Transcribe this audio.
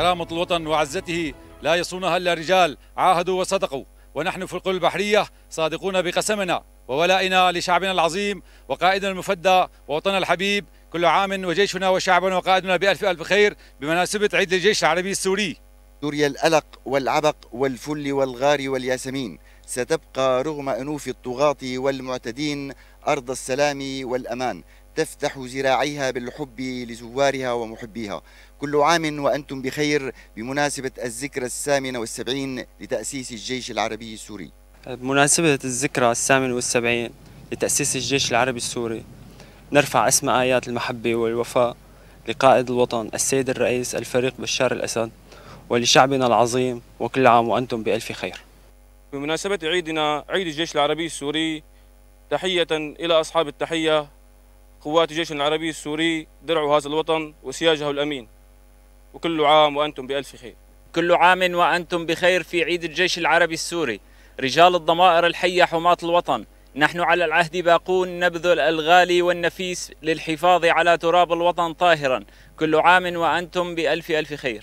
كرامة الوطن وعزته لا يصونها إلا رجال عاهدوا وصدقوا ونحن في القلوب البحرية صادقون بقسمنا وولائنا لشعبنا العظيم وقائدنا المفدى ووطننا الحبيب كل عام وجيشنا وشعبنا وقائدنا بألف ألف خير بمناسبة عيد الجيش العربي السوري سوريا الألق والعبق والفل والغار والياسمين ستبقى رغم أنوف الطغاة والمعتدين أرض السلام والأمان تفتح ذراعيها بالحب لزوارها ومحبيها كل عام وأنتم بخير بمناسبة الذكرى الثامنة والسبعين لتأسيس الجيش العربي السوري بمناسبة الذكرى الثامنة والسبعين لتأسيس الجيش العربي السوري نرفع اسم آيات المحبة والوفاء لقائد الوطن السيد الرئيس الفريق بشار الأسد ولشعبنا العظيم وكل عام وأنتم بألف خير بمناسبة عيدنا عيد الجيش العربي السوري تحية إلى أصحاب التحية قوات الجيش العربي السوري درع هذا الوطن وسياجه الأمين وكل عام وأنتم بألف خير كل عام وأنتم بخير في عيد الجيش العربي السوري رجال الضمائر الحية حماة الوطن نحن على العهد باقون نبذل الغالي والنفيس للحفاظ على تراب الوطن طاهرا كل عام وأنتم بألف ألف خير